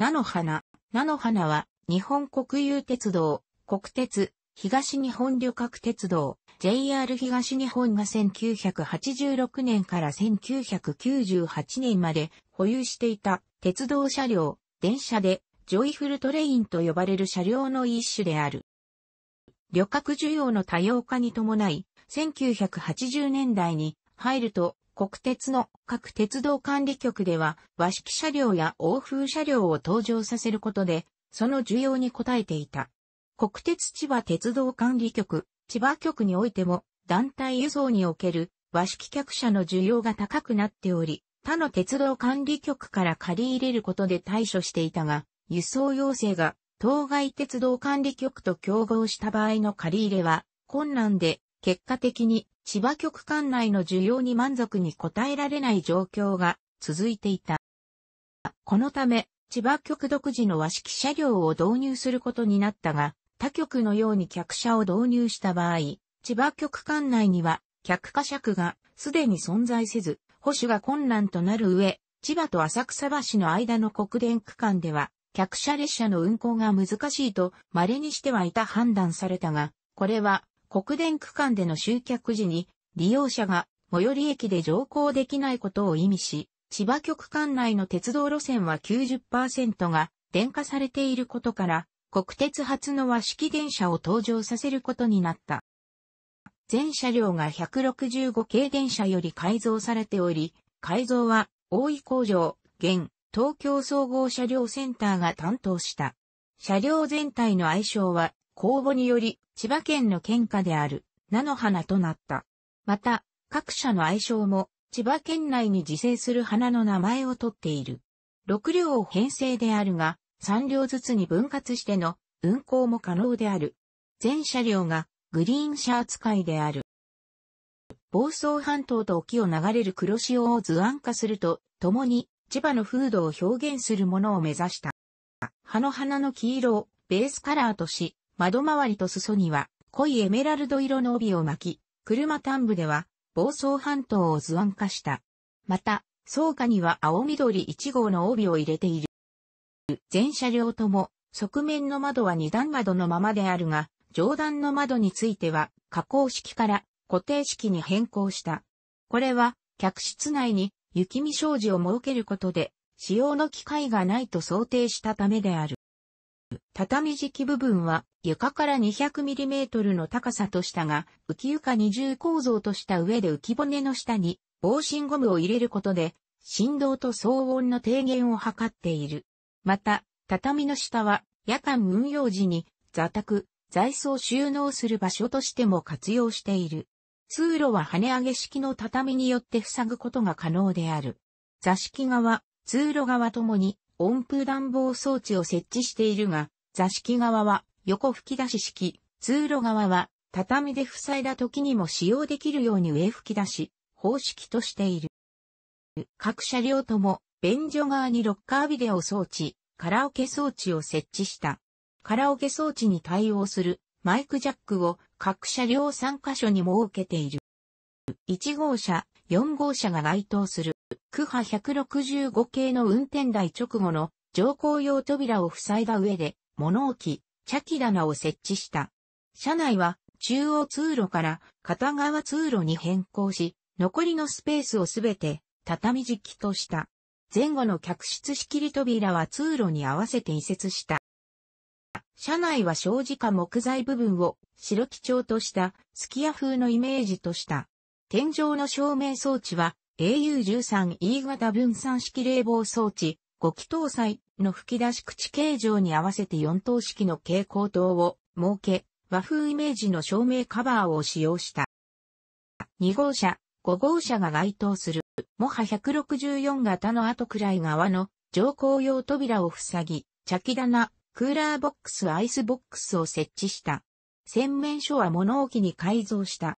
菜の花。菜の花は、日本国有鉄道、国鉄、東日本旅客鉄道、JR 東日本が1986年から1998年まで保有していた鉄道車両、電車で、ジョイフルトレインと呼ばれる車両の一種である。旅客需要の多様化に伴い、1980年代に入ると国鉄の各鉄道管理局では和式車両や欧風車両を登場させることで、その需要に応えていた。国鉄千葉鉄道管理局、千葉局においても団体輸送における和式客車の需要が高くなっており、他の鉄道管理局から借り入れることで対処していたが、輸送要請が当該鉄道管理局と競合した場合の借り入れは困難で結果的に千葉局管内の需要に満足に応えられない状況が続いていた。このため、千葉局独自の和式車両を導入することになったが、他局のように客車を導入した場合、千葉局管内には客貨尺がすでに存在せず、保守が困難となる上、千葉と浅草橋の間の国電区間では、客車列車の運行が難しいと、稀にしてはいた判断されたが、これは国電区間での集客時に、利用者が最寄り駅で乗降できないことを意味し、千葉局管内の鉄道路線は90%が電化されていることから、国鉄初の和式電車を登場させることになった。全車両が165系電車より改造されており、改造は大井工場、現、東京総合車両センターが担当した。車両全体の愛称は公募により千葉県の県下である菜の花となった。また、各社の愛称も千葉県内に自生する花の名前をとっている。6両を編成であるが、3両ずつに分割しての運行も可能である。全車両がグリーン車扱いである。房総半島と沖を流れる黒潮を図案化すると、共に千葉の風土を表現するものを目指した。葉の花の黄色をベースカラーとし、窓周りと裾には濃いエメラルド色の帯を巻き、車端部では房総半島を図案化した。また、草下には青緑1号の帯を入れている。全車両とも、側面の窓は二段窓のままであるが、上段の窓については、加工式から固定式に変更した。これは、客室内に雪見障子を設けることで、使用の機会がないと想定したためである。畳敷き部分は床から 200mm の高さとしたが、浮き床二重構造とした上で浮き骨の下に防振ゴムを入れることで、振動と騒音の低減を図っている。また、畳の下は夜間運用時に座卓、座椅子を収納する場所としても活用している。通路は跳ね上げ式の畳によって塞ぐことが可能である。座敷側、通路側ともに温風暖房装置を設置しているが、座敷側は横吹き出し式、通路側は畳で塞いだ時にも使用できるように上吹き出し、方式としている。各車両とも、便所側にロッカービデオ装置、カラオケ装置を設置した。カラオケ装置に対応するマイクジャックを各車両3カ所に設けている。1号車、4号車が該当する、区波165系の運転台直後の乗降用扉を塞いだ上で、物置、茶器棚を設置した。車内は中央通路から片側通路に変更し、残りのスペースをすべて畳敷きとした。前後の客室仕切り扉は通路に合わせて移設した。車内は障子か木材部分を白基調としたスキヤ風のイメージとした。天井の照明装置は AU13E 型分散式冷房装置5機搭載の吹き出し口形状に合わせて4等式の蛍光灯を設け和風イメージの照明カバーを使用した。2号車、5号車が該当する、モハ164型の後くらい側の乗降用扉を塞ぎ、茶器棚、クーラーボックス、アイスボックスを設置した。洗面所は物置に改造した。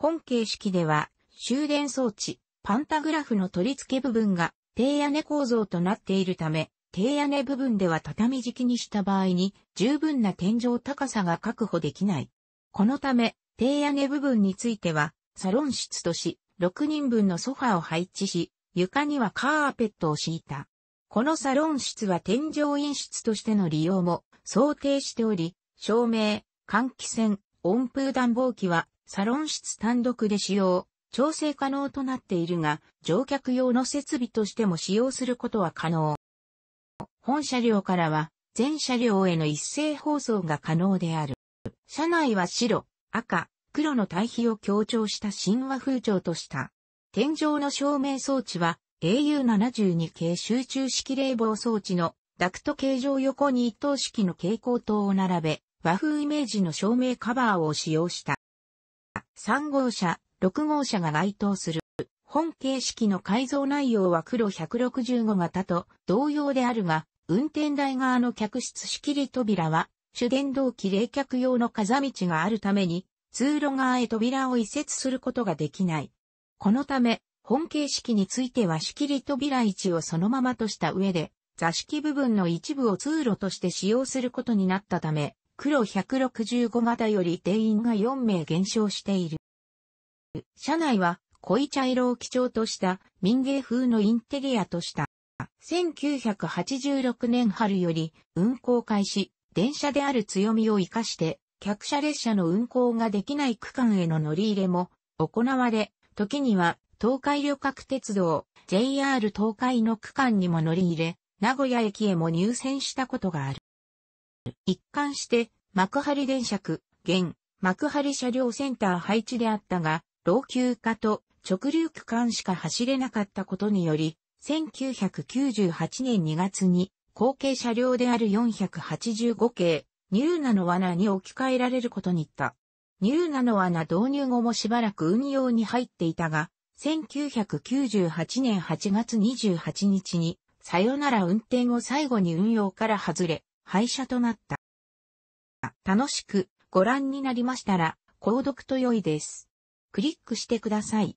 本形式では、終電装置、パンタグラフの取り付け部分が低屋根構造となっているため、低屋根部分では畳敷きにした場合に十分な天井高さが確保できない。このため、低屋根部分については、サロン室とし、6人分のソファを配置し、床にはカーペットを敷いた。このサロン室は天井飲室としての利用も想定しており、照明、換気扇、温風暖房機はサロン室単独で使用、調整可能となっているが、乗客用の設備としても使用することは可能。本車両からは、全車両への一斉放送が可能である。車内は白、赤、黒の対比を強調した神話風潮とした。天井の照明装置は AU72 系集中式冷房装置のダクト形状横に一等式の蛍光灯を並べ、和風イメージの照明カバーを使用した。3号車、6号車が該当する。本形式の改造内容は黒165型と同様であるが、運転台側の客室仕切り扉は、主電動機冷却用の風道があるために、通路側へ扉を移設することができない。このため、本形式については仕切り扉位置をそのままとした上で、座敷部分の一部を通路として使用することになったため、黒165型より定員が4名減少している。車内は濃い茶色を基調とした民芸風のインテリアとした。1986年春より運行開始、電車である強みを活かして客車列車の運行ができない区間への乗り入れも行われ、時には東海旅客鉄道 JR 東海の区間にも乗り入れ、名古屋駅へも入線したことがある。一貫して、幕張電車区、現、幕張車両センター配置であったが、老朽化と直流区間しか走れなかったことにより、1998年2月に、後継車両である485系、ニューナの罠に置き換えられることにった。ニューナの罠導入後もしばらく運用に入っていたが、1998年8月28日に、さよなら運転を最後に運用から外れ、廃車となった。楽しくご覧になりましたら、購読と良いです。クリックしてください。